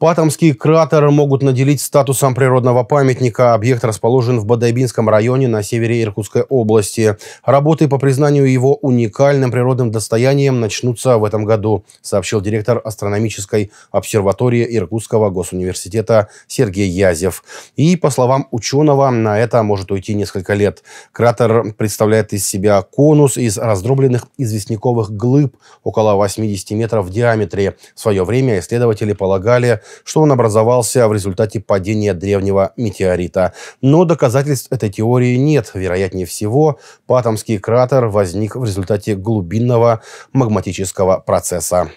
Патомский кратер могут наделить статусом природного памятника. Объект расположен в Бадайбинском районе на севере Иркутской области. Работы по признанию его уникальным природным достоянием начнутся в этом году, сообщил директор астрономической обсерватории Иркутского госуниверситета Сергей Язев. И, по словам ученого, на это может уйти несколько лет. Кратер представляет из себя конус из раздробленных известняковых глыб около 80 метров в диаметре. В свое время исследователи полагали, что он образовался в результате падения древнего метеорита. Но доказательств этой теории нет. Вероятнее всего, Патомский кратер возник в результате глубинного магматического процесса.